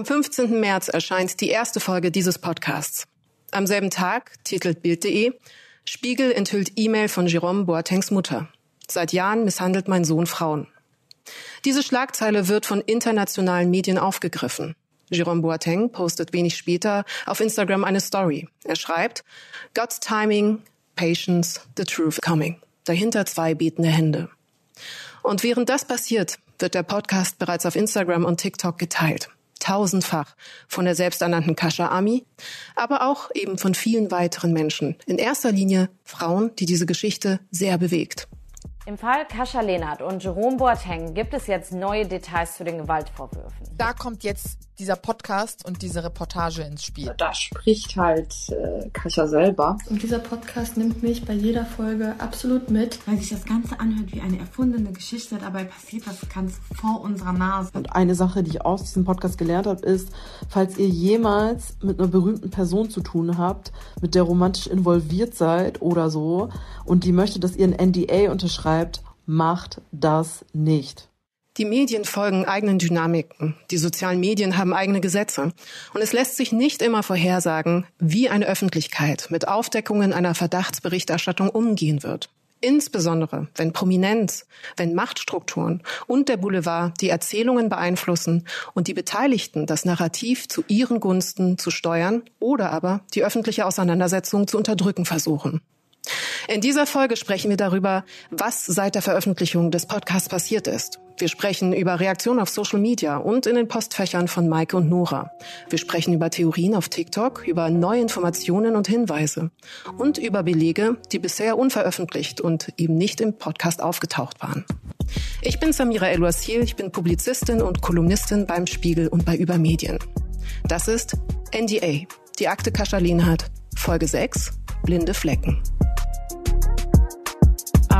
Am 15. März erscheint die erste Folge dieses Podcasts. Am selben Tag titelt Bild.de, Spiegel enthüllt E-Mail von Jerome Boatengs Mutter. Seit Jahren misshandelt mein Sohn Frauen. Diese Schlagzeile wird von internationalen Medien aufgegriffen. Jerome Boateng postet wenig später auf Instagram eine Story. Er schreibt, God's timing, patience, the truth coming. Dahinter zwei betende Hände. Und während das passiert, wird der Podcast bereits auf Instagram und TikTok geteilt tausendfach von der selbsternannten Kascha Army, aber auch eben von vielen weiteren Menschen. In erster Linie Frauen, die diese Geschichte sehr bewegt. Im Fall Kascha Lehnert und Jerome Boateng gibt es jetzt neue Details zu den Gewaltvorwürfen. Da kommt jetzt dieser Podcast und diese Reportage ins Spiel. Da spricht halt äh, Kascha selber. Und dieser Podcast nimmt mich bei jeder Folge absolut mit. Weil sich das Ganze anhört wie eine erfundene Geschichte, dabei passiert was ganz vor unserer Nase. Und eine Sache, die ich aus diesem Podcast gelernt habe, ist, falls ihr jemals mit einer berühmten Person zu tun habt, mit der romantisch involviert seid oder so und die möchte, dass ihr ein NDA unterschreibt, schreibt, macht das nicht. Die Medien folgen eigenen Dynamiken. Die sozialen Medien haben eigene Gesetze. Und es lässt sich nicht immer vorhersagen, wie eine Öffentlichkeit mit Aufdeckungen einer Verdachtsberichterstattung umgehen wird. Insbesondere, wenn Prominenz, wenn Machtstrukturen und der Boulevard die Erzählungen beeinflussen und die Beteiligten das Narrativ zu ihren Gunsten zu steuern oder aber die öffentliche Auseinandersetzung zu unterdrücken versuchen. In dieser Folge sprechen wir darüber, was seit der Veröffentlichung des Podcasts passiert ist. Wir sprechen über Reaktionen auf Social Media und in den Postfächern von Maike und Nora. Wir sprechen über Theorien auf TikTok, über neue Informationen und Hinweise und über Belege, die bisher unveröffentlicht und eben nicht im Podcast aufgetaucht waren. Ich bin Samira El-Wasil, ich bin Publizistin und Kolumnistin beim Spiegel und bei Übermedien. Das ist NDA, die Akte Kascha Lehnhardt, Folge 6, Blinde Flecken.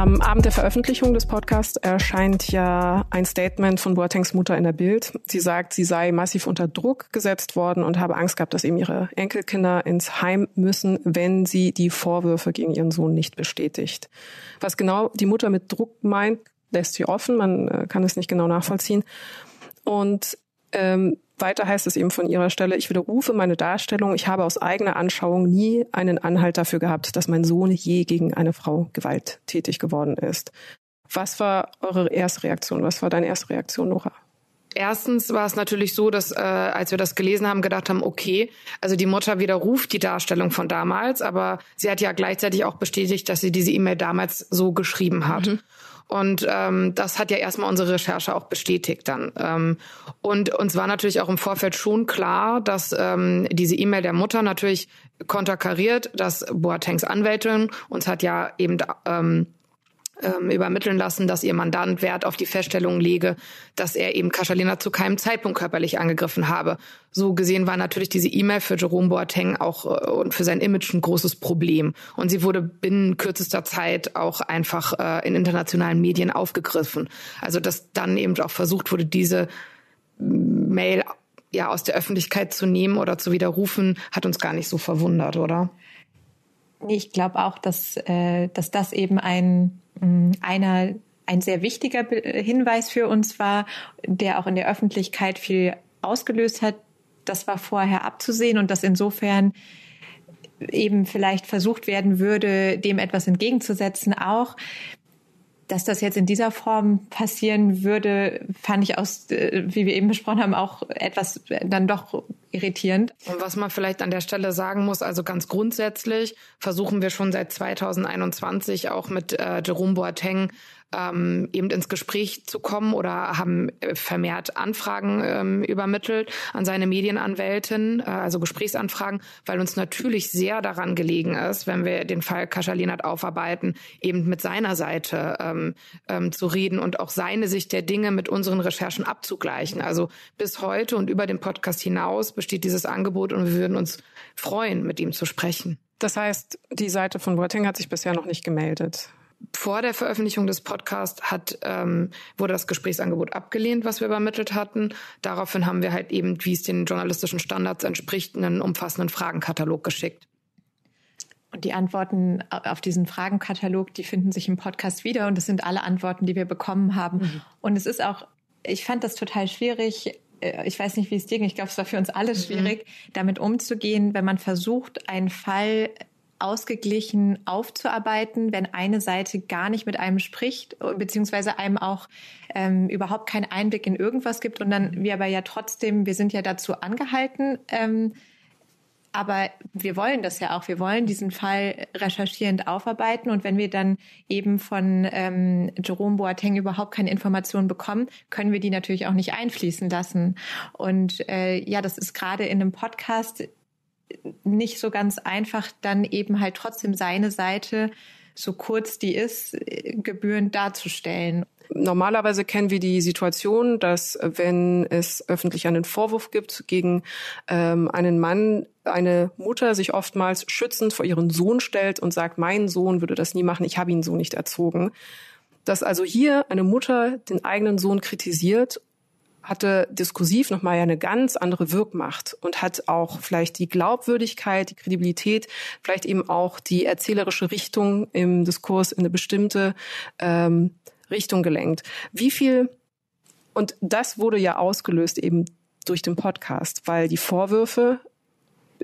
Am Abend der Veröffentlichung des Podcasts erscheint ja ein Statement von Boatengs Mutter in der Bild. Sie sagt, sie sei massiv unter Druck gesetzt worden und habe Angst gehabt, dass eben ihre Enkelkinder ins Heim müssen, wenn sie die Vorwürfe gegen ihren Sohn nicht bestätigt. Was genau die Mutter mit Druck meint, lässt sie offen. Man äh, kann es nicht genau nachvollziehen. Und ähm, weiter heißt es eben von ihrer Stelle, ich widerrufe meine Darstellung, ich habe aus eigener Anschauung nie einen Anhalt dafür gehabt, dass mein Sohn je gegen eine Frau gewalttätig geworden ist. Was war eure erste Reaktion? Was war deine erste Reaktion, Nora? Erstens war es natürlich so, dass äh, als wir das gelesen haben, gedacht haben, okay, also die Mutter widerruft die Darstellung von damals, aber sie hat ja gleichzeitig auch bestätigt, dass sie diese E-Mail damals so geschrieben hat. Mhm. Und ähm, das hat ja erstmal unsere Recherche auch bestätigt dann. Ähm, und uns war natürlich auch im Vorfeld schon klar, dass ähm, diese E-Mail der Mutter natürlich konterkariert, dass Boatengs Anwältin uns hat ja eben ähm, ähm, übermitteln lassen, dass ihr Mandant Wert auf die Feststellung lege, dass er eben Kaschalina zu keinem Zeitpunkt körperlich angegriffen habe. So gesehen war natürlich diese E-Mail für Jerome Boateng auch äh, und für sein Image ein großes Problem. Und sie wurde binnen kürzester Zeit auch einfach äh, in internationalen Medien aufgegriffen. Also dass dann eben auch versucht wurde, diese Mail ja aus der Öffentlichkeit zu nehmen oder zu widerrufen, hat uns gar nicht so verwundert, oder? ich glaube auch, dass, äh, dass das eben ein mm, einer ein sehr wichtiger äh, Hinweis für uns war, der auch in der Öffentlichkeit viel ausgelöst hat. Das war vorher abzusehen und dass insofern eben vielleicht versucht werden würde, dem etwas entgegenzusetzen, auch dass das jetzt in dieser Form passieren würde, fand ich aus, äh, wie wir eben besprochen haben, auch etwas äh, dann doch irritierend. Und was man vielleicht an der Stelle sagen muss, also ganz grundsätzlich versuchen wir schon seit 2021 auch mit äh, Jerome Boateng ähm, eben ins Gespräch zu kommen oder haben äh, vermehrt Anfragen ähm, übermittelt an seine Medienanwältin, äh, also Gesprächsanfragen, weil uns natürlich sehr daran gelegen ist, wenn wir den Fall Kaschalinat aufarbeiten, eben mit seiner Seite ähm, ähm, zu reden und auch seine Sicht der Dinge mit unseren Recherchen abzugleichen. Also bis heute und über den Podcast hinaus besteht dieses Angebot und wir würden uns freuen, mit ihm zu sprechen. Das heißt, die Seite von Boateng hat sich bisher noch nicht gemeldet vor der Veröffentlichung des Podcasts hat, ähm, wurde das Gesprächsangebot abgelehnt, was wir übermittelt hatten. Daraufhin haben wir halt eben, wie es den journalistischen Standards entspricht, einen umfassenden Fragenkatalog geschickt. Und die Antworten auf diesen Fragenkatalog, die finden sich im Podcast wieder und das sind alle Antworten, die wir bekommen haben. Mhm. Und es ist auch, ich fand das total schwierig, äh, ich weiß nicht, wie es dir ging, ich glaube, es war für uns alle mhm. schwierig, mhm. damit umzugehen, wenn man versucht, einen Fall ausgeglichen aufzuarbeiten, wenn eine Seite gar nicht mit einem spricht, beziehungsweise einem auch ähm, überhaupt keinen Einblick in irgendwas gibt und dann wir aber ja trotzdem, wir sind ja dazu angehalten, ähm, aber wir wollen das ja auch. Wir wollen diesen Fall recherchierend aufarbeiten. Und wenn wir dann eben von ähm, Jerome Boateng überhaupt keine Informationen bekommen, können wir die natürlich auch nicht einfließen lassen. Und äh, ja, das ist gerade in einem Podcast nicht so ganz einfach, dann eben halt trotzdem seine Seite, so kurz die ist, gebührend darzustellen. Normalerweise kennen wir die Situation, dass wenn es öffentlich einen Vorwurf gibt gegen ähm, einen Mann, eine Mutter sich oftmals schützend vor ihren Sohn stellt und sagt, mein Sohn würde das nie machen, ich habe ihn so nicht erzogen. Dass also hier eine Mutter den eigenen Sohn kritisiert hatte diskursiv nochmal ja eine ganz andere Wirkmacht und hat auch vielleicht die Glaubwürdigkeit, die Kredibilität, vielleicht eben auch die erzählerische Richtung im Diskurs in eine bestimmte ähm, Richtung gelenkt. Wie viel, und das wurde ja ausgelöst eben durch den Podcast, weil die Vorwürfe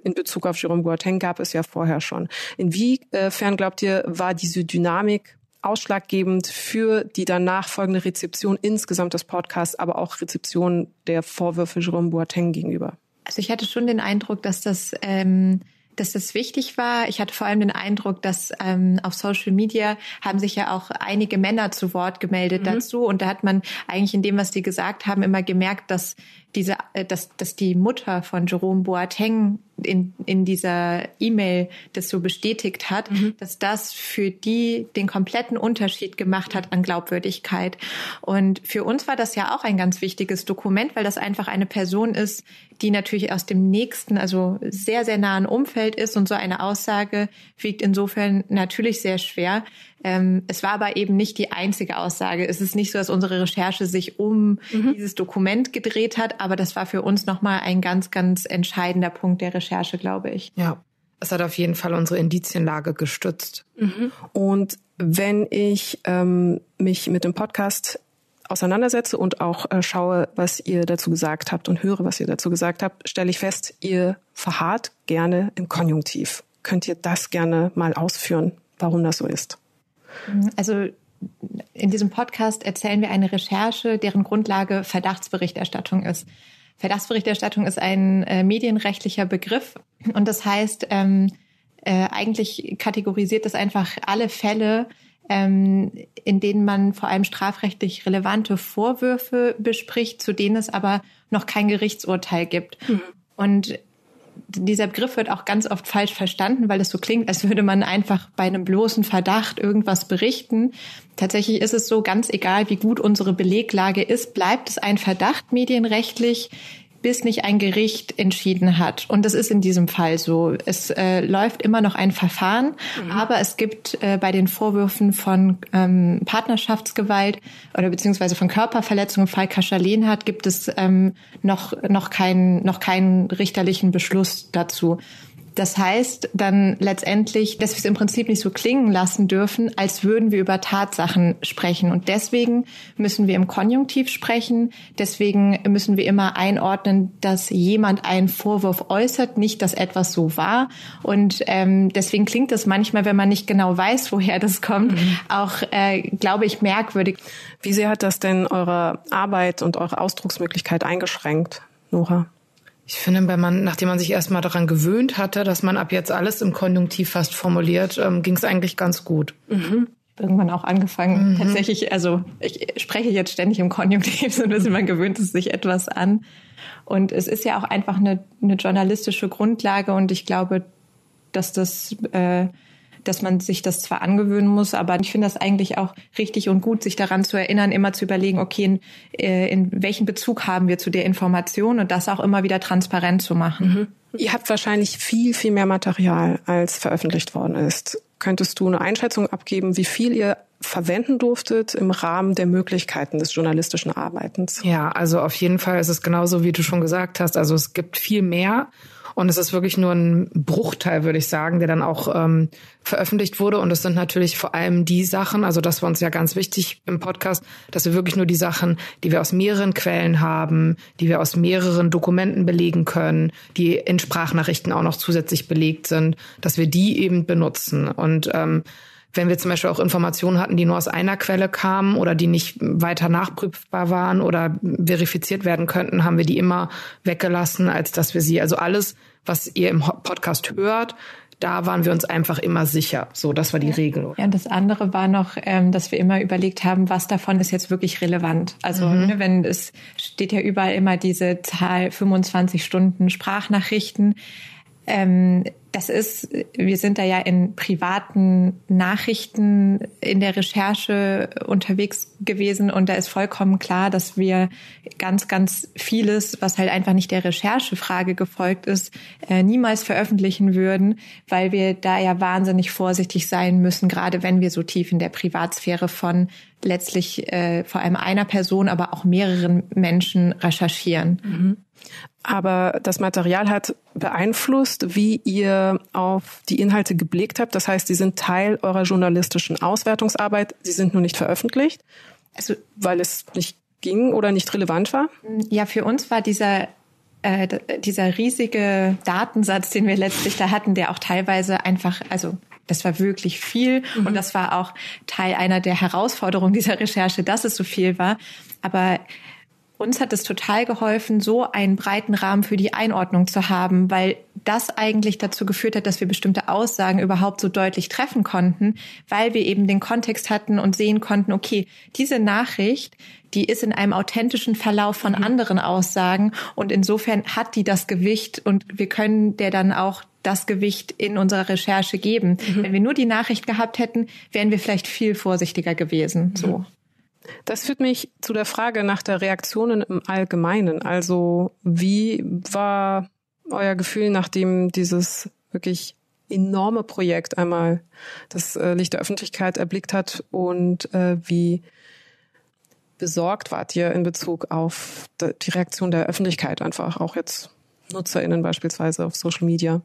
in Bezug auf Jerome Boateng gab es ja vorher schon. Inwiefern äh, glaubt ihr, war diese Dynamik ausschlaggebend für die danach folgende Rezeption insgesamt des Podcasts, aber auch Rezeption der Vorwürfe Jerome Boateng gegenüber? Also ich hatte schon den Eindruck, dass das, ähm, dass das wichtig war. Ich hatte vor allem den Eindruck, dass ähm, auf Social Media haben sich ja auch einige Männer zu Wort gemeldet mhm. dazu. Und da hat man eigentlich in dem, was die gesagt haben, immer gemerkt, dass diese, äh, dass, dass die Mutter von Jerome Boateng in, in dieser E-Mail das so bestätigt hat, mhm. dass das für die den kompletten Unterschied gemacht hat an Glaubwürdigkeit. Und für uns war das ja auch ein ganz wichtiges Dokument, weil das einfach eine Person ist, die natürlich aus dem nächsten, also sehr, sehr nahen Umfeld ist. Und so eine Aussage wiegt insofern natürlich sehr schwer. Ähm, es war aber eben nicht die einzige Aussage. Es ist nicht so, dass unsere Recherche sich um mhm. dieses Dokument gedreht hat, aber das war für uns nochmal ein ganz, ganz entscheidender Punkt der Recherche, glaube ich. Ja, es hat auf jeden Fall unsere Indizienlage gestützt. Mhm. Und wenn ich ähm, mich mit dem Podcast auseinandersetze und auch äh, schaue, was ihr dazu gesagt habt und höre, was ihr dazu gesagt habt, stelle ich fest, ihr verharrt gerne im Konjunktiv. Könnt ihr das gerne mal ausführen, warum das so ist? Mhm. Also in diesem Podcast erzählen wir eine Recherche, deren Grundlage Verdachtsberichterstattung ist. Verdachtsberichterstattung ist ein äh, medienrechtlicher Begriff und das heißt, ähm, äh, eigentlich kategorisiert das einfach alle Fälle, ähm, in denen man vor allem strafrechtlich relevante Vorwürfe bespricht, zu denen es aber noch kein Gerichtsurteil gibt. Mhm. Und dieser Begriff wird auch ganz oft falsch verstanden, weil es so klingt, als würde man einfach bei einem bloßen Verdacht irgendwas berichten. Tatsächlich ist es so, ganz egal, wie gut unsere Beleglage ist, bleibt es ein Verdacht medienrechtlich bis nicht ein Gericht entschieden hat. Und das ist in diesem Fall so. Es äh, läuft immer noch ein Verfahren, mhm. aber es gibt äh, bei den Vorwürfen von ähm, Partnerschaftsgewalt oder beziehungsweise von Körperverletzung im Fall Kaschalin hat, gibt es ähm, noch, noch, keinen, noch keinen richterlichen Beschluss dazu. Das heißt dann letztendlich, dass wir es im Prinzip nicht so klingen lassen dürfen, als würden wir über Tatsachen sprechen. Und deswegen müssen wir im Konjunktiv sprechen. Deswegen müssen wir immer einordnen, dass jemand einen Vorwurf äußert, nicht, dass etwas so war. Und ähm, deswegen klingt das manchmal, wenn man nicht genau weiß, woher das kommt, mhm. auch, äh, glaube ich, merkwürdig. Wie sehr hat das denn eure Arbeit und eure Ausdrucksmöglichkeit eingeschränkt, Nora? Ich finde, wenn man, nachdem man sich erstmal daran gewöhnt hatte, dass man ab jetzt alles im Konjunktiv fast formuliert, ähm, ging es eigentlich ganz gut. Mhm irgendwann auch angefangen. Mhm. Tatsächlich, also ich spreche jetzt ständig im Konjunktiv, so ein bisschen, man gewöhnt es sich etwas an. Und es ist ja auch einfach eine, eine journalistische Grundlage und ich glaube, dass das äh, dass man sich das zwar angewöhnen muss, aber ich finde das eigentlich auch richtig und gut, sich daran zu erinnern, immer zu überlegen, okay, in, äh, in welchen Bezug haben wir zu der Information und das auch immer wieder transparent zu machen. Mhm. Ihr habt wahrscheinlich viel, viel mehr Material, als veröffentlicht worden ist. Könntest du eine Einschätzung abgeben, wie viel ihr verwenden durftet im Rahmen der Möglichkeiten des journalistischen Arbeitens. Ja, also auf jeden Fall ist es genauso, wie du schon gesagt hast. Also es gibt viel mehr. Und es ist wirklich nur ein Bruchteil, würde ich sagen, der dann auch ähm, veröffentlicht wurde. Und es sind natürlich vor allem die Sachen, also das war uns ja ganz wichtig im Podcast, dass wir wirklich nur die Sachen, die wir aus mehreren Quellen haben, die wir aus mehreren Dokumenten belegen können, die in Sprachnachrichten auch noch zusätzlich belegt sind, dass wir die eben benutzen. Und ähm, wenn wir zum Beispiel auch Informationen hatten, die nur aus einer Quelle kamen oder die nicht weiter nachprüfbar waren oder verifiziert werden könnten, haben wir die immer weggelassen, als dass wir sie, also alles, was ihr im Podcast hört, da waren wir uns einfach immer sicher. So, das war die ja. Regel. Ja, und das andere war noch, ähm, dass wir immer überlegt haben, was davon ist jetzt wirklich relevant. Also, mhm. ne, wenn es steht ja überall immer diese Zahl 25 Stunden Sprachnachrichten. Ähm, das ist, wir sind da ja in privaten Nachrichten in der Recherche unterwegs gewesen und da ist vollkommen klar, dass wir ganz, ganz vieles, was halt einfach nicht der Recherchefrage gefolgt ist, äh, niemals veröffentlichen würden, weil wir da ja wahnsinnig vorsichtig sein müssen, gerade wenn wir so tief in der Privatsphäre von letztlich äh, vor allem einer Person, aber auch mehreren Menschen recherchieren. Mhm aber das Material hat beeinflusst, wie ihr auf die Inhalte geblickt habt. Das heißt, sie sind Teil eurer journalistischen Auswertungsarbeit. Sie sind nur nicht veröffentlicht, also, weil es nicht ging oder nicht relevant war. Ja, für uns war dieser äh, dieser riesige Datensatz, den wir letztlich da hatten, der auch teilweise einfach, also das war wirklich viel mhm. und das war auch Teil einer der Herausforderungen dieser Recherche, dass es so viel war. Aber uns hat es total geholfen, so einen breiten Rahmen für die Einordnung zu haben, weil das eigentlich dazu geführt hat, dass wir bestimmte Aussagen überhaupt so deutlich treffen konnten, weil wir eben den Kontext hatten und sehen konnten, okay, diese Nachricht, die ist in einem authentischen Verlauf von mhm. anderen Aussagen und insofern hat die das Gewicht und wir können der dann auch das Gewicht in unserer Recherche geben. Mhm. Wenn wir nur die Nachricht gehabt hätten, wären wir vielleicht viel vorsichtiger gewesen, so. Mhm. Das führt mich zu der Frage nach der Reaktionen im Allgemeinen. Also wie war euer Gefühl, nachdem dieses wirklich enorme Projekt einmal das äh, Licht der Öffentlichkeit erblickt hat und äh, wie besorgt wart ihr in Bezug auf die Reaktion der Öffentlichkeit einfach, auch jetzt NutzerInnen beispielsweise auf Social Media?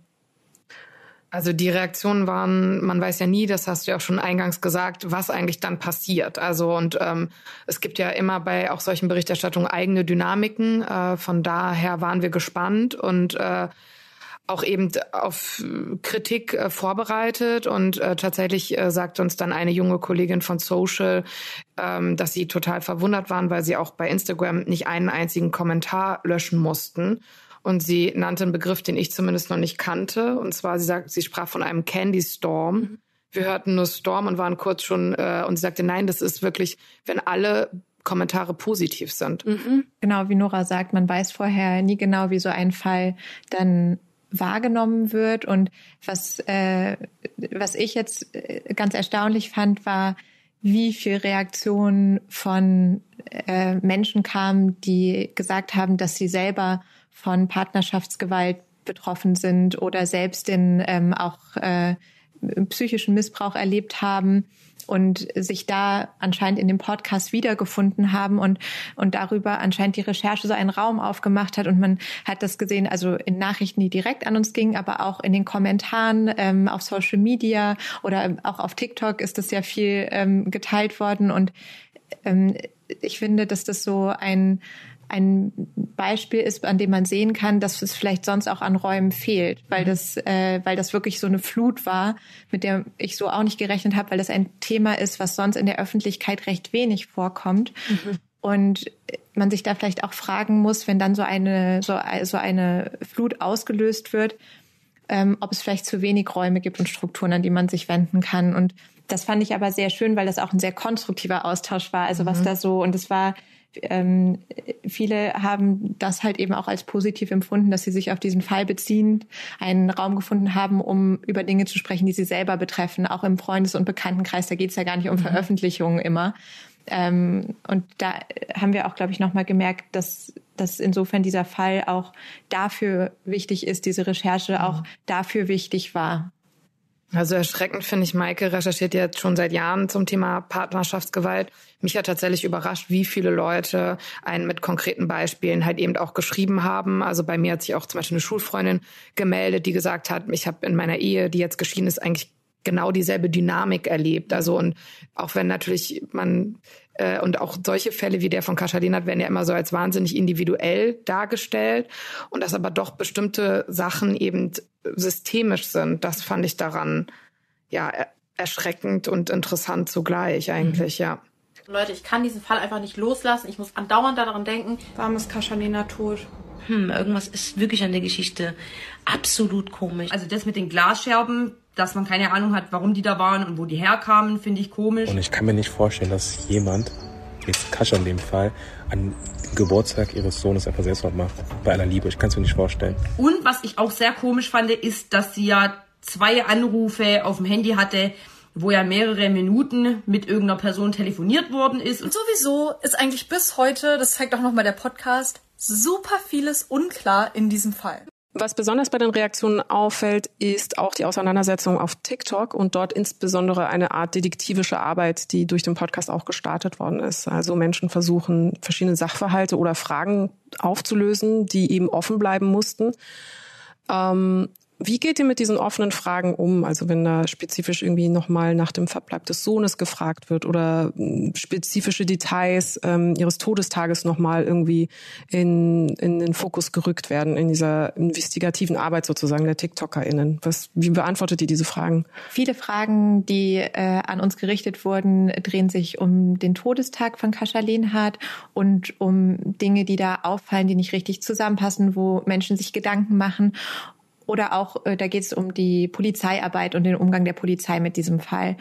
Also die Reaktionen waren, man weiß ja nie, das hast du ja auch schon eingangs gesagt, was eigentlich dann passiert. Also und ähm, es gibt ja immer bei auch solchen Berichterstattungen eigene Dynamiken. Äh, von daher waren wir gespannt und äh, auch eben auf Kritik äh, vorbereitet und äh, tatsächlich äh, sagte uns dann eine junge Kollegin von Social, ähm, dass sie total verwundert waren, weil sie auch bei Instagram nicht einen einzigen Kommentar löschen mussten. Und sie nannte einen Begriff, den ich zumindest noch nicht kannte. Und zwar, sie sagt, sie sprach von einem Candy Storm. Mhm. Wir hörten nur Storm und waren kurz schon, äh, und sie sagte, nein, das ist wirklich, wenn alle Kommentare positiv sind. Mhm. Genau, wie Nora sagt, man weiß vorher nie genau, wie so ein Fall dann wahrgenommen wird. Und was, äh, was ich jetzt äh, ganz erstaunlich fand, war, wie viel Reaktionen von äh, Menschen kamen, die gesagt haben, dass sie selber von Partnerschaftsgewalt betroffen sind oder selbst in ähm, auch äh, psychischen Missbrauch erlebt haben und sich da anscheinend in dem Podcast wiedergefunden haben und, und darüber anscheinend die Recherche so einen Raum aufgemacht hat. Und man hat das gesehen, also in Nachrichten, die direkt an uns gingen, aber auch in den Kommentaren ähm, auf Social Media oder auch auf TikTok ist das ja viel ähm, geteilt worden. Und ähm, ich finde, dass das so ein ein Beispiel ist, an dem man sehen kann, dass es vielleicht sonst auch an Räumen fehlt, weil mhm. das, äh, weil das wirklich so eine Flut war, mit der ich so auch nicht gerechnet habe, weil das ein Thema ist, was sonst in der Öffentlichkeit recht wenig vorkommt. Mhm. Und man sich da vielleicht auch fragen muss, wenn dann so eine, so, so eine Flut ausgelöst wird, ähm, ob es vielleicht zu wenig Räume gibt und Strukturen, an die man sich wenden kann. Und das fand ich aber sehr schön, weil das auch ein sehr konstruktiver Austausch war. Also mhm. was da so, und es war ähm, viele haben das halt eben auch als positiv empfunden, dass sie sich auf diesen Fall beziehend einen Raum gefunden haben, um über Dinge zu sprechen, die sie selber betreffen, auch im Freundes- und Bekanntenkreis. Da geht es ja gar nicht um mhm. Veröffentlichungen immer. Ähm, und da haben wir auch, glaube ich, nochmal gemerkt, dass, dass insofern dieser Fall auch dafür wichtig ist, diese Recherche mhm. auch dafür wichtig war. Also erschreckend finde ich, Maike recherchiert jetzt schon seit Jahren zum Thema Partnerschaftsgewalt. Mich hat tatsächlich überrascht, wie viele Leute einen mit konkreten Beispielen halt eben auch geschrieben haben. Also bei mir hat sich auch zum Beispiel eine Schulfreundin gemeldet, die gesagt hat, ich habe in meiner Ehe, die jetzt geschieden ist, eigentlich genau dieselbe Dynamik erlebt. Also und auch wenn natürlich man äh, und auch solche Fälle wie der von Kascha Lehnert werden ja immer so als wahnsinnig individuell dargestellt und dass aber doch bestimmte Sachen eben systemisch sind. Das fand ich daran ja erschreckend und interessant zugleich mhm. eigentlich, mhm. ja. Leute, ich kann diesen Fall einfach nicht loslassen. Ich muss andauernd daran denken. Warum ist Kaschalena tot? Hm, irgendwas ist wirklich an der Geschichte absolut komisch. Also das mit den Glasscherben, dass man keine Ahnung hat, warum die da waren und wo die herkamen, finde ich komisch. Und ich kann mir nicht vorstellen, dass jemand, jetzt Kascha in dem Fall, an Geburtstag ihres Sohnes einfach Selbstmord macht. Bei aller Liebe, ich kann es mir nicht vorstellen. Und was ich auch sehr komisch fand, ist, dass sie ja zwei Anrufe auf dem Handy hatte, wo ja mehrere Minuten mit irgendeiner Person telefoniert worden ist. Und sowieso ist eigentlich bis heute, das zeigt auch nochmal der Podcast, super vieles unklar in diesem Fall. Was besonders bei den Reaktionen auffällt, ist auch die Auseinandersetzung auf TikTok und dort insbesondere eine Art detektivische Arbeit, die durch den Podcast auch gestartet worden ist. Also Menschen versuchen, verschiedene Sachverhalte oder Fragen aufzulösen, die eben offen bleiben mussten. Ähm, wie geht ihr mit diesen offenen Fragen um? Also wenn da spezifisch irgendwie nochmal nach dem Verbleib des Sohnes gefragt wird oder hm, spezifische Details ähm, ihres Todestages nochmal irgendwie in, in den Fokus gerückt werden in dieser investigativen Arbeit sozusagen der TikTokerInnen. Was, wie beantwortet ihr diese Fragen? Viele Fragen, die äh, an uns gerichtet wurden, drehen sich um den Todestag von Kascha Lehnhardt und um Dinge, die da auffallen, die nicht richtig zusammenpassen, wo Menschen sich Gedanken machen oder auch äh, da geht es um die Polizeiarbeit und den Umgang der Polizei mit diesem Fall.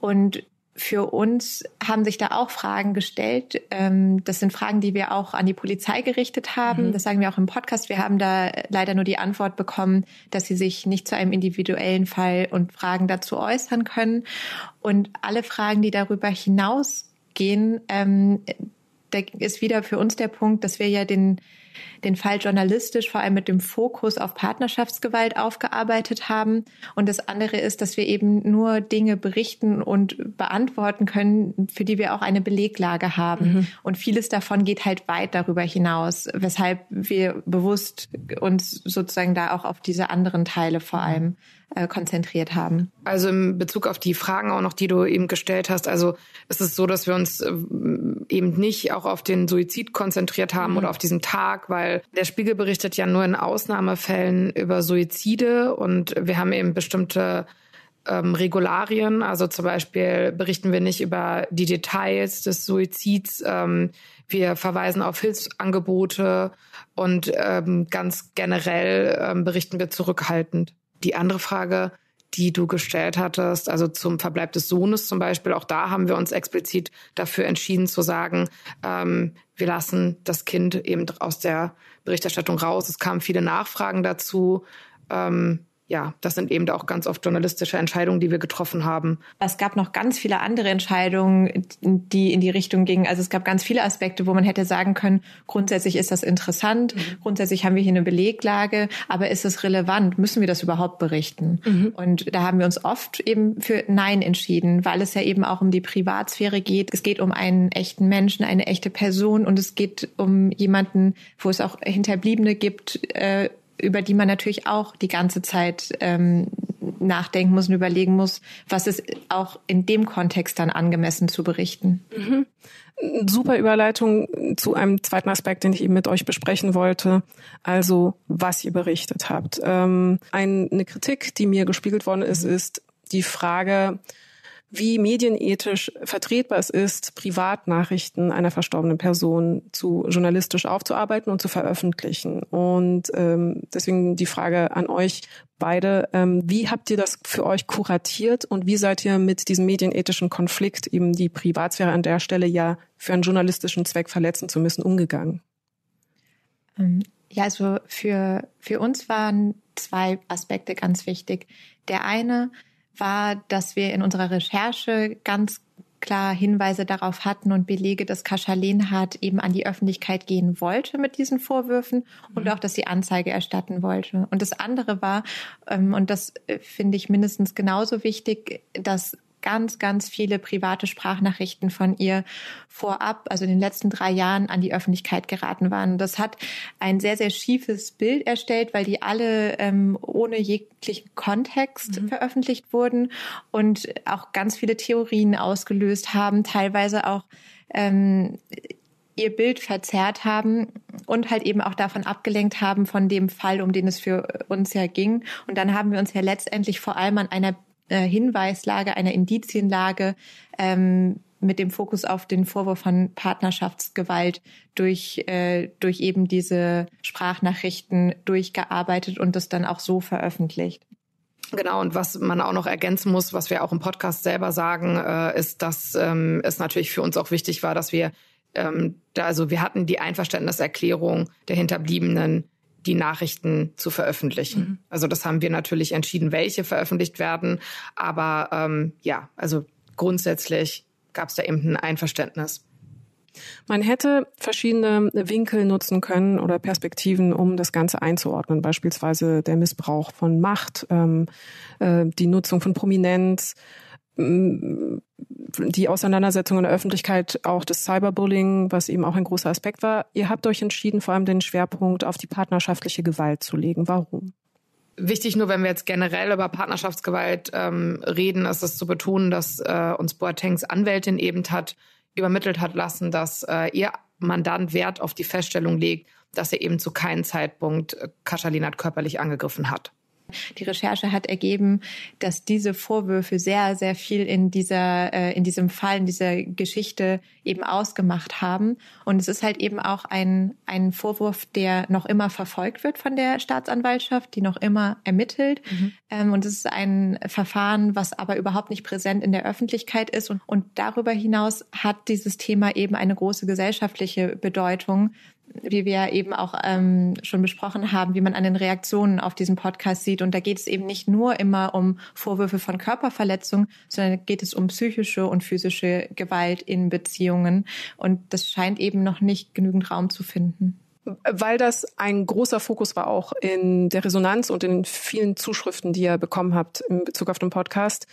Und für uns haben sich da auch Fragen gestellt. Ähm, das sind Fragen, die wir auch an die Polizei gerichtet haben. Mhm. Das sagen wir auch im Podcast. Wir haben da äh, leider nur die Antwort bekommen, dass sie sich nicht zu einem individuellen Fall und Fragen dazu äußern können. Und alle Fragen, die darüber hinausgehen, ähm, da ist wieder für uns der Punkt, dass wir ja den den Fall journalistisch vor allem mit dem Fokus auf Partnerschaftsgewalt aufgearbeitet haben. Und das andere ist, dass wir eben nur Dinge berichten und beantworten können, für die wir auch eine Beleglage haben. Mhm. Und vieles davon geht halt weit darüber hinaus, weshalb wir bewusst uns sozusagen da auch auf diese anderen Teile vor allem äh, konzentriert haben. Also in Bezug auf die Fragen auch noch, die du eben gestellt hast, also ist es so, dass wir uns ähm, eben nicht auch auf den Suizid konzentriert haben mhm. oder auf diesen Tag, weil der Spiegel berichtet ja nur in Ausnahmefällen über Suizide und wir haben eben bestimmte ähm, Regularien. Also zum Beispiel berichten wir nicht über die Details des Suizids. Ähm, wir verweisen auf Hilfsangebote und ähm, ganz generell ähm, berichten wir zurückhaltend. Die andere Frage, die du gestellt hattest, also zum Verbleib des Sohnes zum Beispiel, auch da haben wir uns explizit dafür entschieden zu sagen, ähm, wir lassen das Kind eben aus der Berichterstattung raus. Es kamen viele Nachfragen dazu. Ähm, ja, das sind eben auch ganz oft journalistische Entscheidungen, die wir getroffen haben. Es gab noch ganz viele andere Entscheidungen, die in die Richtung gingen. Also es gab ganz viele Aspekte, wo man hätte sagen können, grundsätzlich ist das interessant, mhm. grundsätzlich haben wir hier eine Beleglage, aber ist es relevant? Müssen wir das überhaupt berichten? Mhm. Und da haben wir uns oft eben für Nein entschieden, weil es ja eben auch um die Privatsphäre geht. Es geht um einen echten Menschen, eine echte Person und es geht um jemanden, wo es auch Hinterbliebene gibt, äh, über die man natürlich auch die ganze Zeit ähm, nachdenken muss und überlegen muss, was ist auch in dem Kontext dann angemessen zu berichten. Mhm. Super Überleitung zu einem zweiten Aspekt, den ich eben mit euch besprechen wollte. Also, was ihr berichtet habt. Ähm, eine Kritik, die mir gespiegelt worden ist, ist die Frage, wie medienethisch vertretbar es ist, Privatnachrichten einer verstorbenen Person zu journalistisch aufzuarbeiten und zu veröffentlichen. Und ähm, deswegen die Frage an euch beide, ähm, wie habt ihr das für euch kuratiert und wie seid ihr mit diesem medienethischen Konflikt, eben die Privatsphäre an der Stelle ja für einen journalistischen Zweck verletzen zu müssen, umgegangen? Ähm, ja, also für, für uns waren zwei Aspekte ganz wichtig. Der eine, war, dass wir in unserer Recherche ganz klar Hinweise darauf hatten und Belege, dass Kascha Lehnhardt eben an die Öffentlichkeit gehen wollte mit diesen Vorwürfen und mhm. auch, dass sie Anzeige erstatten wollte. Und das andere war, ähm, und das äh, finde ich mindestens genauso wichtig, dass ganz, ganz viele private Sprachnachrichten von ihr vorab, also in den letzten drei Jahren, an die Öffentlichkeit geraten waren. Das hat ein sehr, sehr schiefes Bild erstellt, weil die alle ähm, ohne jeglichen Kontext mhm. veröffentlicht wurden und auch ganz viele Theorien ausgelöst haben, teilweise auch ähm, ihr Bild verzerrt haben und halt eben auch davon abgelenkt haben von dem Fall, um den es für uns ja ging. Und dann haben wir uns ja letztendlich vor allem an einer äh, Hinweislage, einer Indizienlage ähm, mit dem Fokus auf den Vorwurf von Partnerschaftsgewalt durch, äh, durch eben diese Sprachnachrichten durchgearbeitet und das dann auch so veröffentlicht. Genau, und was man auch noch ergänzen muss, was wir auch im Podcast selber sagen, äh, ist, dass ähm, es natürlich für uns auch wichtig war, dass wir, ähm, da, also wir hatten die Einverständniserklärung der Hinterbliebenen die Nachrichten zu veröffentlichen. Mhm. Also das haben wir natürlich entschieden, welche veröffentlicht werden. Aber ähm, ja, also grundsätzlich gab es da eben ein Einverständnis. Man hätte verschiedene Winkel nutzen können oder Perspektiven, um das Ganze einzuordnen, beispielsweise der Missbrauch von Macht, ähm, äh, die Nutzung von Prominenz, die Auseinandersetzung in der Öffentlichkeit auch das Cyberbullying, was eben auch ein großer Aspekt war. Ihr habt euch entschieden, vor allem den Schwerpunkt auf die partnerschaftliche Gewalt zu legen. Warum? Wichtig nur, wenn wir jetzt generell über Partnerschaftsgewalt ähm, reden, ist es zu betonen, dass äh, uns Boatengs Anwältin eben hat übermittelt hat lassen, dass äh, ihr Mandant Wert auf die Feststellung legt, dass er eben zu keinem Zeitpunkt äh, Kaschalin hat körperlich angegriffen hat. Die Recherche hat ergeben, dass diese Vorwürfe sehr, sehr viel in dieser, äh, in diesem Fall, in dieser Geschichte eben ausgemacht haben. Und es ist halt eben auch ein, ein Vorwurf, der noch immer verfolgt wird von der Staatsanwaltschaft, die noch immer ermittelt. Mhm. Ähm, und es ist ein Verfahren, was aber überhaupt nicht präsent in der Öffentlichkeit ist. Und, und darüber hinaus hat dieses Thema eben eine große gesellschaftliche Bedeutung, wie wir eben auch ähm, schon besprochen haben, wie man an den Reaktionen auf diesen Podcast sieht. Und da geht es eben nicht nur immer um Vorwürfe von Körperverletzung, sondern geht es um psychische und physische Gewalt in Beziehungen. Und das scheint eben noch nicht genügend Raum zu finden. Weil das ein großer Fokus war auch in der Resonanz und in vielen Zuschriften, die ihr bekommen habt in Bezug auf den Podcast,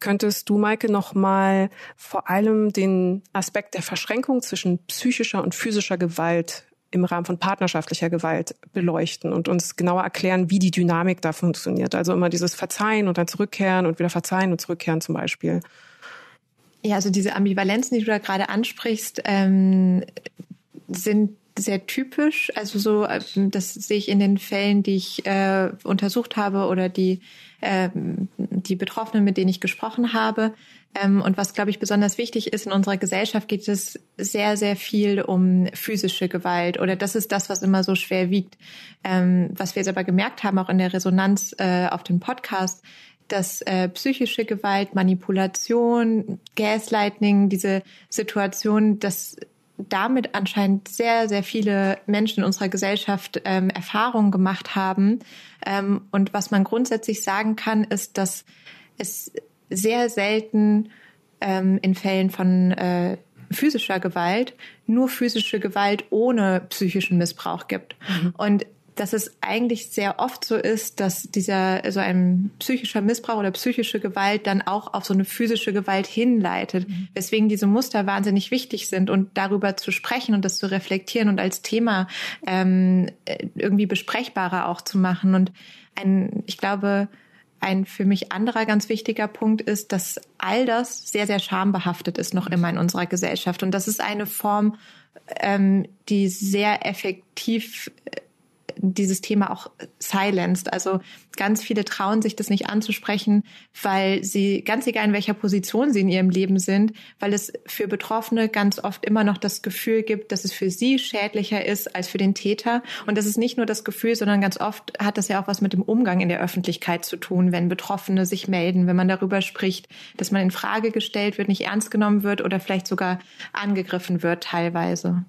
Könntest du, Maike, nochmal vor allem den Aspekt der Verschränkung zwischen psychischer und physischer Gewalt im Rahmen von partnerschaftlicher Gewalt beleuchten und uns genauer erklären, wie die Dynamik da funktioniert. Also immer dieses Verzeihen und dann zurückkehren und wieder verzeihen und zurückkehren zum Beispiel. Ja, also diese Ambivalenzen, die du da gerade ansprichst, ähm, sind sehr typisch. Also so, ähm, das sehe ich in den Fällen, die ich äh, untersucht habe oder die ähm, die Betroffenen, mit denen ich gesprochen habe. Ähm, und was, glaube ich, besonders wichtig ist, in unserer Gesellschaft geht es sehr, sehr viel um physische Gewalt oder das ist das, was immer so schwer wiegt. Ähm, was wir jetzt aber gemerkt haben, auch in der Resonanz äh, auf dem Podcast, dass äh, psychische Gewalt, Manipulation, Gaslightning, diese Situation, dass damit anscheinend sehr, sehr viele Menschen in unserer Gesellschaft ähm, Erfahrungen gemacht haben. Ähm, und was man grundsätzlich sagen kann, ist, dass es sehr selten ähm, in Fällen von äh, physischer Gewalt nur physische Gewalt ohne psychischen Missbrauch gibt. Mhm. Und dass es eigentlich sehr oft so ist, dass dieser so ein psychischer Missbrauch oder psychische Gewalt dann auch auf so eine physische Gewalt hinleitet, mhm. weswegen diese Muster wahnsinnig wichtig sind und darüber zu sprechen und das zu reflektieren und als Thema ähm, irgendwie besprechbarer auch zu machen. Und ein, ich glaube, ein für mich anderer ganz wichtiger Punkt ist, dass all das sehr, sehr schambehaftet ist noch immer in unserer Gesellschaft. Und das ist eine Form, ähm, die sehr effektiv äh, dieses Thema auch silenced. Also ganz viele trauen sich das nicht anzusprechen, weil sie, ganz egal in welcher Position sie in ihrem Leben sind, weil es für Betroffene ganz oft immer noch das Gefühl gibt, dass es für sie schädlicher ist als für den Täter. Und das ist nicht nur das Gefühl, sondern ganz oft hat das ja auch was mit dem Umgang in der Öffentlichkeit zu tun, wenn Betroffene sich melden, wenn man darüber spricht, dass man in Frage gestellt wird, nicht ernst genommen wird oder vielleicht sogar angegriffen wird teilweise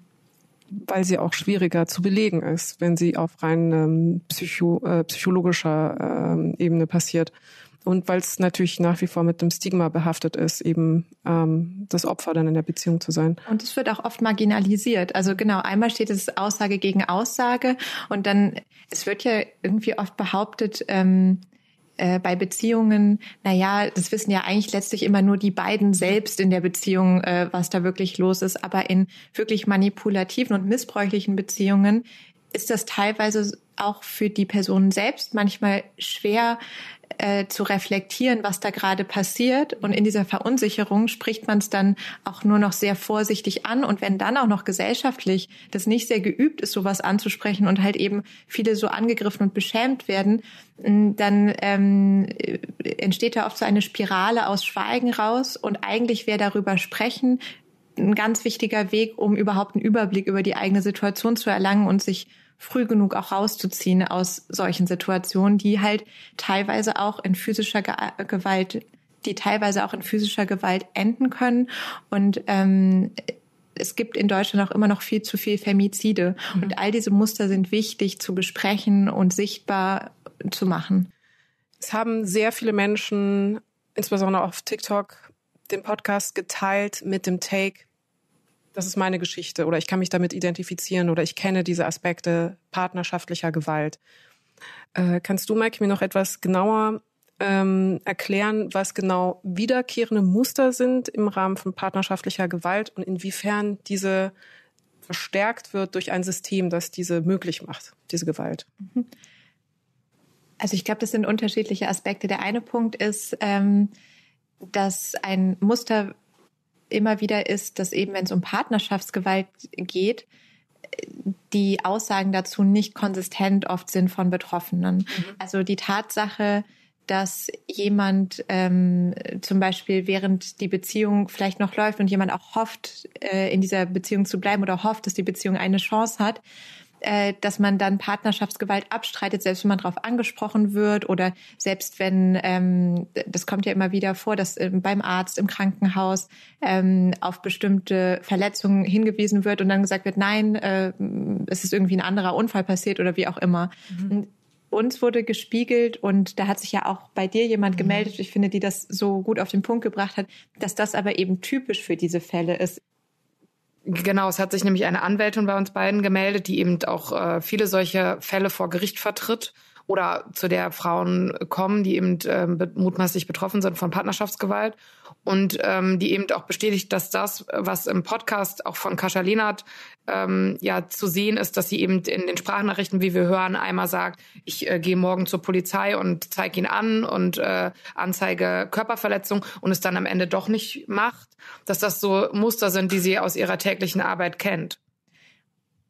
weil sie auch schwieriger zu belegen ist, wenn sie auf rein ähm, psycho, äh, psychologischer ähm, Ebene passiert. Und weil es natürlich nach wie vor mit dem Stigma behaftet ist, eben ähm, das Opfer dann in der Beziehung zu sein. Und es wird auch oft marginalisiert. Also genau, einmal steht es Aussage gegen Aussage und dann, es wird ja irgendwie oft behauptet, ähm, äh, bei Beziehungen, naja, das wissen ja eigentlich letztlich immer nur die beiden selbst in der Beziehung, äh, was da wirklich los ist. Aber in wirklich manipulativen und missbräuchlichen Beziehungen ist das teilweise auch für die Personen selbst manchmal schwer äh, zu reflektieren, was da gerade passiert. Und in dieser Verunsicherung spricht man es dann auch nur noch sehr vorsichtig an. Und wenn dann auch noch gesellschaftlich das nicht sehr geübt ist, sowas anzusprechen und halt eben viele so angegriffen und beschämt werden, mm, dann ähm, äh, entsteht da oft so eine Spirale aus Schweigen raus. Und eigentlich wäre darüber sprechen ein ganz wichtiger Weg, um überhaupt einen Überblick über die eigene Situation zu erlangen und sich früh genug auch rauszuziehen aus solchen Situationen, die halt teilweise auch in physischer Ge äh, Gewalt, die teilweise auch in physischer Gewalt enden können. Und ähm, es gibt in Deutschland auch immer noch viel zu viel Femizide. Mhm. Und all diese Muster sind wichtig zu besprechen und sichtbar zu machen. Es haben sehr viele Menschen, insbesondere auf TikTok, den Podcast geteilt mit dem Take, das ist meine Geschichte oder ich kann mich damit identifizieren oder ich kenne diese Aspekte partnerschaftlicher Gewalt. Äh, kannst du, Mike, mir noch etwas genauer ähm, erklären, was genau wiederkehrende Muster sind im Rahmen von partnerschaftlicher Gewalt und inwiefern diese verstärkt wird durch ein System, das diese möglich macht, diese Gewalt? Mhm. Also ich glaube, das sind unterschiedliche Aspekte. Der eine Punkt ist, ähm, dass ein Muster immer wieder ist, dass eben, wenn es um Partnerschaftsgewalt geht, die Aussagen dazu nicht konsistent oft sind von Betroffenen. Mhm. Also die Tatsache, dass jemand ähm, zum Beispiel während die Beziehung vielleicht noch läuft und jemand auch hofft, äh, in dieser Beziehung zu bleiben oder hofft, dass die Beziehung eine Chance hat, äh, dass man dann Partnerschaftsgewalt abstreitet, selbst wenn man darauf angesprochen wird oder selbst wenn, ähm, das kommt ja immer wieder vor, dass ähm, beim Arzt im Krankenhaus ähm, auf bestimmte Verletzungen hingewiesen wird und dann gesagt wird, nein, äh, es ist irgendwie ein anderer Unfall passiert oder wie auch immer. Mhm uns wurde gespiegelt und da hat sich ja auch bei dir jemand mhm. gemeldet, ich finde, die das so gut auf den Punkt gebracht hat, dass das aber eben typisch für diese Fälle ist. Genau, es hat sich nämlich eine Anwältin bei uns beiden gemeldet, die eben auch äh, viele solche Fälle vor Gericht vertritt oder zu der Frauen kommen, die eben ähm, mutmaßlich betroffen sind von Partnerschaftsgewalt und ähm, die eben auch bestätigt, dass das, was im Podcast auch von Kascha Lehnert ähm, ja zu sehen ist, dass sie eben in den Sprachnachrichten, wie wir hören, einmal sagt, ich äh, gehe morgen zur Polizei und zeige ihn an und äh, anzeige Körperverletzung und es dann am Ende doch nicht macht, dass das so Muster sind, die sie aus ihrer täglichen Arbeit kennt.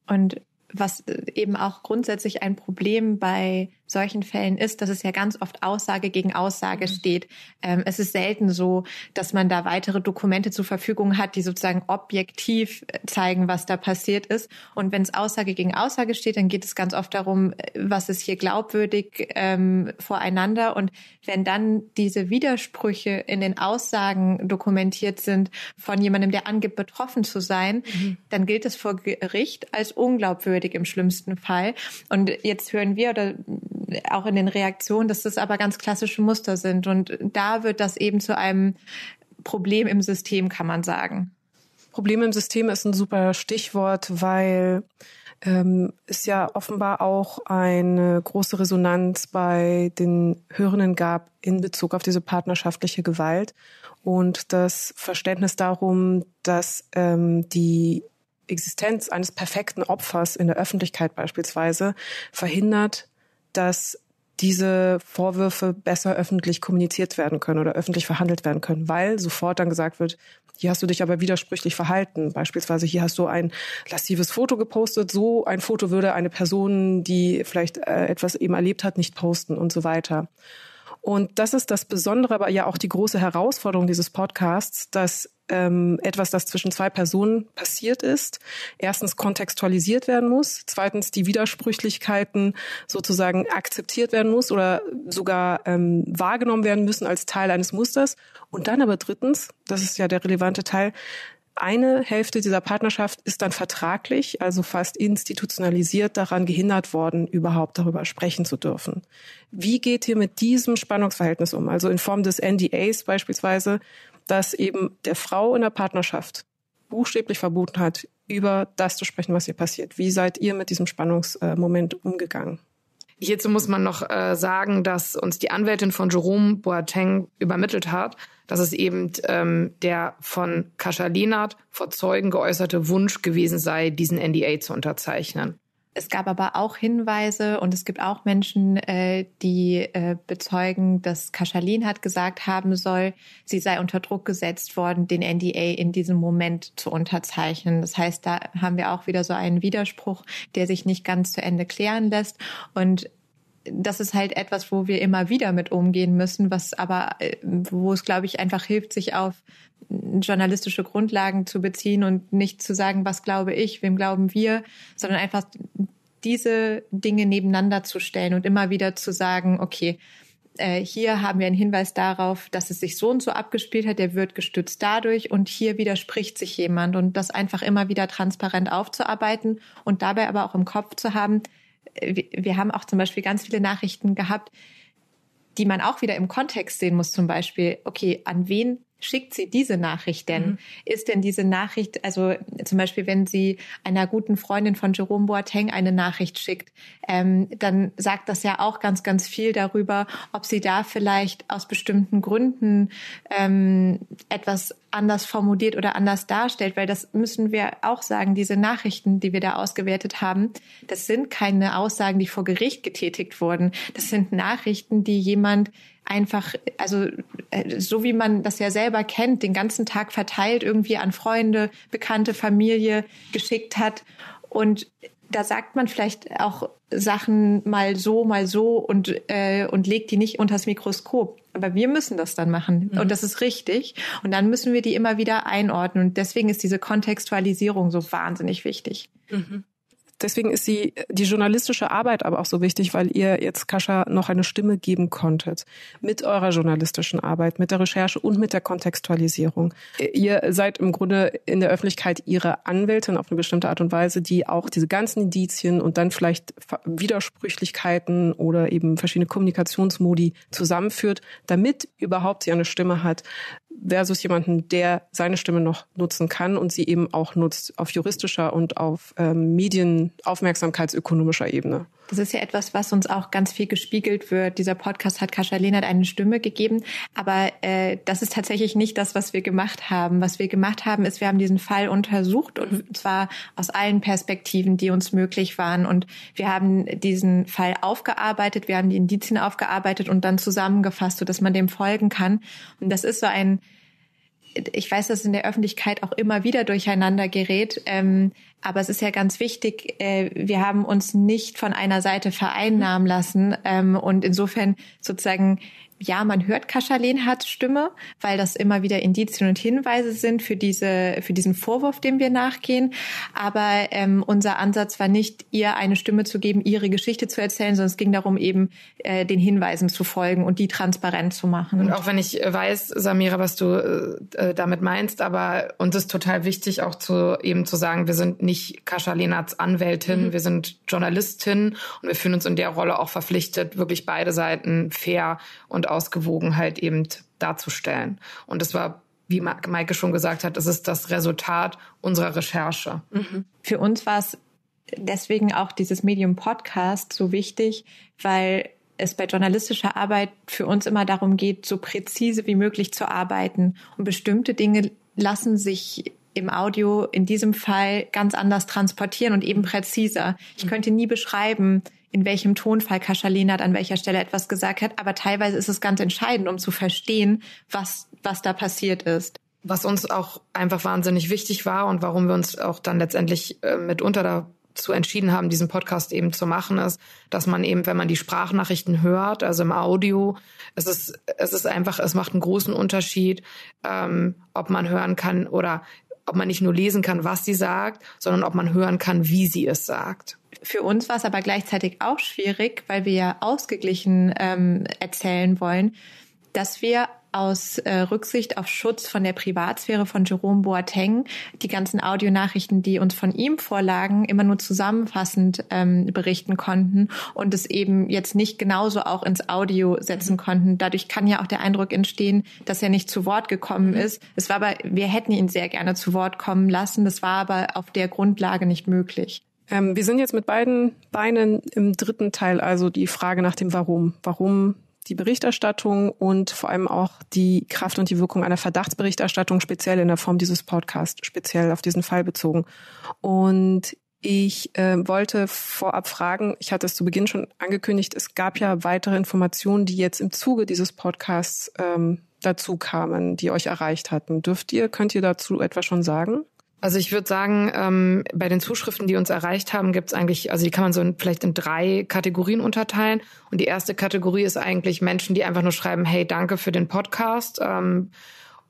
Und was äh, eben auch grundsätzlich ein Problem bei solchen Fällen ist, dass es ja ganz oft Aussage gegen Aussage mhm. steht. Ähm, es ist selten so, dass man da weitere Dokumente zur Verfügung hat, die sozusagen objektiv äh, zeigen, was da passiert ist. Und wenn es Aussage gegen Aussage steht, dann geht es ganz oft darum, äh, was ist hier glaubwürdig ähm, voreinander. Und wenn dann diese Widersprüche in den Aussagen dokumentiert sind von jemandem, der angibt, betroffen zu sein, mhm. dann gilt es vor Gericht als unglaubwürdig im schlimmsten Fall. Und jetzt hören wir oder auch in den Reaktionen, dass das aber ganz klassische Muster sind. Und da wird das eben zu einem Problem im System, kann man sagen. Problem im System ist ein super Stichwort, weil ähm, es ja offenbar auch eine große Resonanz bei den Hörenden gab in Bezug auf diese partnerschaftliche Gewalt und das Verständnis darum, dass ähm, die Existenz eines perfekten Opfers in der Öffentlichkeit beispielsweise verhindert, dass diese Vorwürfe besser öffentlich kommuniziert werden können oder öffentlich verhandelt werden können, weil sofort dann gesagt wird, hier hast du dich aber widersprüchlich verhalten. Beispielsweise hier hast du ein lassives Foto gepostet, so ein Foto würde eine Person, die vielleicht äh, etwas eben erlebt hat, nicht posten und so weiter. Und das ist das Besondere, aber ja auch die große Herausforderung dieses Podcasts, dass ähm, etwas, das zwischen zwei Personen passiert ist, erstens kontextualisiert werden muss, zweitens die Widersprüchlichkeiten sozusagen akzeptiert werden muss oder sogar ähm, wahrgenommen werden müssen als Teil eines Musters und dann aber drittens, das ist ja der relevante Teil, eine Hälfte dieser Partnerschaft ist dann vertraglich, also fast institutionalisiert daran gehindert worden, überhaupt darüber sprechen zu dürfen. Wie geht ihr mit diesem Spannungsverhältnis um? Also in Form des NDAs beispielsweise das eben der Frau in der Partnerschaft buchstäblich verboten hat, über das zu sprechen, was ihr passiert. Wie seid ihr mit diesem Spannungsmoment umgegangen? Hierzu muss man noch äh, sagen, dass uns die Anwältin von Jerome Boateng übermittelt hat, dass es eben ähm, der von Kascha Lehnert vor Zeugen geäußerte Wunsch gewesen sei, diesen NDA zu unterzeichnen. Es gab aber auch Hinweise und es gibt auch Menschen, äh, die äh, bezeugen, dass Kaschalin hat gesagt haben soll, sie sei unter Druck gesetzt worden, den NDA in diesem Moment zu unterzeichnen. Das heißt, da haben wir auch wieder so einen Widerspruch, der sich nicht ganz zu Ende klären lässt. Und das ist halt etwas, wo wir immer wieder mit umgehen müssen, was aber, äh, wo es, glaube ich, einfach hilft, sich auf mm, journalistische Grundlagen zu beziehen und nicht zu sagen, was glaube ich, wem glauben wir, sondern einfach diese Dinge nebeneinander zu stellen und immer wieder zu sagen, okay, äh, hier haben wir einen Hinweis darauf, dass es sich so und so abgespielt hat, der wird gestützt dadurch und hier widerspricht sich jemand und das einfach immer wieder transparent aufzuarbeiten und dabei aber auch im Kopf zu haben, wir haben auch zum Beispiel ganz viele Nachrichten gehabt, die man auch wieder im Kontext sehen muss. Zum Beispiel, okay, an wen schickt sie diese Nachricht denn? Mhm. Ist denn diese Nachricht, also zum Beispiel, wenn sie einer guten Freundin von Jerome Boateng eine Nachricht schickt, ähm, dann sagt das ja auch ganz, ganz viel darüber, ob sie da vielleicht aus bestimmten Gründen ähm, etwas anders formuliert oder anders darstellt, weil das müssen wir auch sagen, diese Nachrichten, die wir da ausgewertet haben, das sind keine Aussagen, die vor Gericht getätigt wurden. Das sind Nachrichten, die jemand einfach, also äh, so wie man das ja selber kennt, den ganzen Tag verteilt irgendwie an Freunde, bekannte Familie geschickt hat. Und da sagt man vielleicht auch Sachen mal so, mal so und, äh, und legt die nicht unters Mikroskop. Aber wir müssen das dann machen. Mhm. Und das ist richtig. Und dann müssen wir die immer wieder einordnen. Und deswegen ist diese Kontextualisierung so wahnsinnig wichtig. Mhm deswegen ist sie äh, die journalistische Arbeit aber auch so wichtig, weil ihr jetzt Kascha noch eine Stimme geben konntet mit eurer journalistischen Arbeit, mit der Recherche und mit der Kontextualisierung. Ihr seid im Grunde in der Öffentlichkeit ihre Anwältin auf eine bestimmte Art und Weise, die auch diese ganzen Indizien und dann vielleicht Widersprüchlichkeiten oder eben verschiedene Kommunikationsmodi zusammenführt, damit überhaupt sie eine Stimme hat, versus jemanden, der seine Stimme noch nutzen kann und sie eben auch nutzt auf juristischer und auf ähm, medienaufmerksamkeitsökonomischer Ebene. Das ist ja etwas, was uns auch ganz viel gespiegelt wird. Dieser Podcast hat Kascha Lehnert eine Stimme gegeben, aber äh, das ist tatsächlich nicht das, was wir gemacht haben. Was wir gemacht haben, ist, wir haben diesen Fall untersucht und mhm. zwar aus allen Perspektiven, die uns möglich waren. Und wir haben diesen Fall aufgearbeitet, wir haben die Indizien aufgearbeitet und dann zusammengefasst, sodass man dem folgen kann. Und das ist so ein ich weiß, dass in der Öffentlichkeit auch immer wieder durcheinander gerät. Ähm, aber es ist ja ganz wichtig, äh, wir haben uns nicht von einer Seite vereinnahmen lassen. Ähm, und insofern sozusagen ja, man hört Kascha Kascharlenhards Stimme, weil das immer wieder Indizien und Hinweise sind für diese, für diesen Vorwurf, dem wir nachgehen. Aber ähm, unser Ansatz war nicht, ihr eine Stimme zu geben, ihre Geschichte zu erzählen, sondern es ging darum, eben äh, den Hinweisen zu folgen und die transparent zu machen. Und auch wenn ich äh, weiß, Samira, was du äh, äh, damit meinst, aber uns ist total wichtig, auch zu eben zu sagen, wir sind nicht Kascha Kascharlenhards Anwältin, mhm. wir sind Journalistin und wir fühlen uns in der Rolle auch verpflichtet, wirklich beide Seiten fair und Ausgewogenheit halt eben darzustellen. Und das war wie Maike schon gesagt hat, das ist das Resultat unserer Recherche. Mhm. Für uns war es deswegen auch dieses Medium Podcast so wichtig, weil es bei journalistischer Arbeit für uns immer darum geht, so präzise wie möglich zu arbeiten. Und bestimmte Dinge lassen sich im Audio in diesem Fall ganz anders transportieren und eben präziser. Ich mhm. könnte nie beschreiben, in welchem Tonfall Kascha Kaschalina an welcher Stelle etwas gesagt hat. Aber teilweise ist es ganz entscheidend, um zu verstehen, was, was da passiert ist. Was uns auch einfach wahnsinnig wichtig war und warum wir uns auch dann letztendlich äh, mitunter da zu entschieden haben, diesen Podcast eben zu machen, ist, dass man eben, wenn man die Sprachnachrichten hört, also im Audio, es ist, es ist einfach, es macht einen großen Unterschied, ähm, ob man hören kann oder ob man nicht nur lesen kann, was sie sagt, sondern ob man hören kann, wie sie es sagt. Für uns war es aber gleichzeitig auch schwierig, weil wir ja ausgeglichen ähm, erzählen wollen, dass wir aus äh, Rücksicht auf Schutz von der Privatsphäre von Jerome Boateng die ganzen Audionachrichten, die uns von ihm vorlagen, immer nur zusammenfassend ähm, berichten konnten und es eben jetzt nicht genauso auch ins Audio setzen mhm. konnten. Dadurch kann ja auch der Eindruck entstehen, dass er nicht zu Wort gekommen mhm. ist. Es war aber, wir hätten ihn sehr gerne zu Wort kommen lassen. Das war aber auf der Grundlage nicht möglich. Ähm, wir sind jetzt mit beiden Beinen im dritten Teil, also die Frage nach dem Warum. Warum die Berichterstattung und vor allem auch die Kraft und die Wirkung einer Verdachtsberichterstattung, speziell in der Form dieses Podcasts, speziell auf diesen Fall bezogen. Und ich äh, wollte vorab fragen, ich hatte es zu Beginn schon angekündigt, es gab ja weitere Informationen, die jetzt im Zuge dieses Podcasts ähm, dazu kamen, die euch erreicht hatten. Dürft ihr, könnt ihr dazu etwas schon sagen? Also ich würde sagen, ähm, bei den Zuschriften, die uns erreicht haben, gibt es eigentlich, also die kann man so in, vielleicht in drei Kategorien unterteilen. Und die erste Kategorie ist eigentlich Menschen, die einfach nur schreiben, hey, danke für den Podcast. Ähm,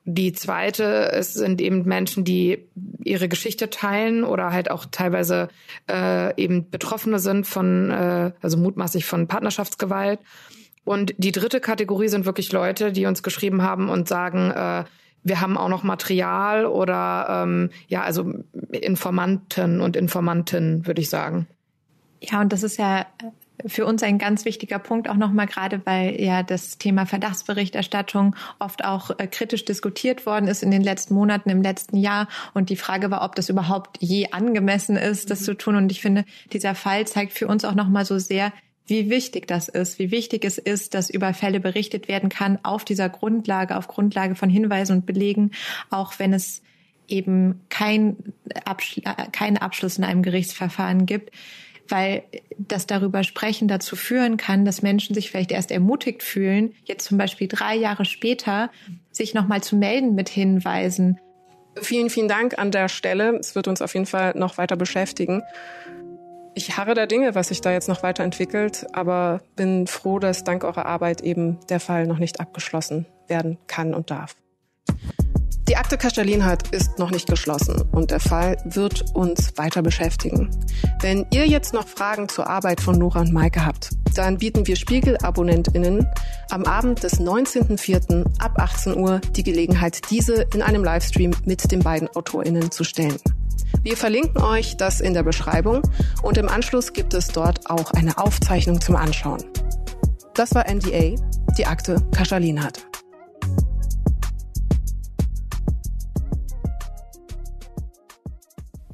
die zweite es sind eben Menschen, die ihre Geschichte teilen oder halt auch teilweise äh, eben Betroffene sind von, äh, also mutmaßlich von Partnerschaftsgewalt. Und die dritte Kategorie sind wirklich Leute, die uns geschrieben haben und sagen, äh, wir haben auch noch Material oder ähm, ja, also Informanten und Informantinnen, würde ich sagen. Ja, und das ist ja für uns ein ganz wichtiger Punkt auch nochmal gerade, weil ja das Thema Verdachtsberichterstattung oft auch äh, kritisch diskutiert worden ist in den letzten Monaten, im letzten Jahr. Und die Frage war, ob das überhaupt je angemessen ist, das mhm. zu tun. Und ich finde, dieser Fall zeigt für uns auch nochmal so sehr, wie wichtig das ist, wie wichtig es ist, dass über Fälle berichtet werden kann auf dieser Grundlage, auf Grundlage von Hinweisen und Belegen, auch wenn es eben kein Abschl keinen Abschluss in einem Gerichtsverfahren gibt, weil das darüber sprechen dazu führen kann, dass Menschen sich vielleicht erst ermutigt fühlen, jetzt zum Beispiel drei Jahre später sich nochmal zu melden mit Hinweisen. Vielen, vielen Dank an der Stelle. Es wird uns auf jeden Fall noch weiter beschäftigen ich harre der Dinge, was sich da jetzt noch weiterentwickelt, aber bin froh, dass dank eurer Arbeit eben der Fall noch nicht abgeschlossen werden kann und darf. Die Akte Kastalinhardt ist noch nicht geschlossen und der Fall wird uns weiter beschäftigen. Wenn ihr jetzt noch Fragen zur Arbeit von Nora und Maike habt, dann bieten wir Spiegel-AbonnentInnen am Abend des 19.04. ab 18 Uhr die Gelegenheit, diese in einem Livestream mit den beiden AutorInnen zu stellen. Wir verlinken euch das in der Beschreibung und im Anschluss gibt es dort auch eine Aufzeichnung zum Anschauen. Das war NDA, die Akte Kaschalinat.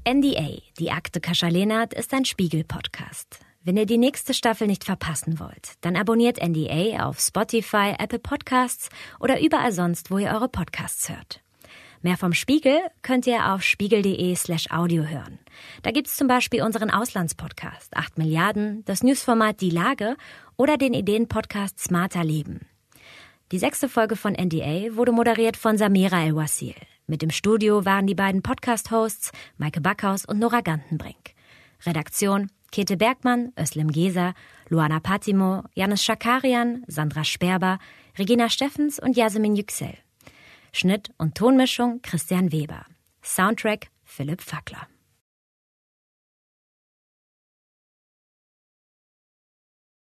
NDA, die Akte Kascha Kaschalinat, ist ein Spiegel-Podcast. Wenn ihr die nächste Staffel nicht verpassen wollt, dann abonniert NDA auf Spotify, Apple Podcasts oder überall sonst, wo ihr eure Podcasts hört. Mehr vom Spiegel könnt ihr auf spiegel.de slash audio hören. Da gibt's zum Beispiel unseren Auslandspodcast 8 Milliarden, das Newsformat Die Lage oder den Ideenpodcast Smarter Leben. Die sechste Folge von NDA wurde moderiert von Samira El-Wasil. Mit im Studio waren die beiden Podcast-Hosts Maike Backhaus und Nora Gantenbrink. Redaktion Käthe Bergmann, Özlem Geser, Luana Patimo, Janis Schakarian, Sandra Sperber, Regina Steffens und Yasemin Yüksel. Schnitt und Tonmischung Christian Weber. Soundtrack Philipp Fackler.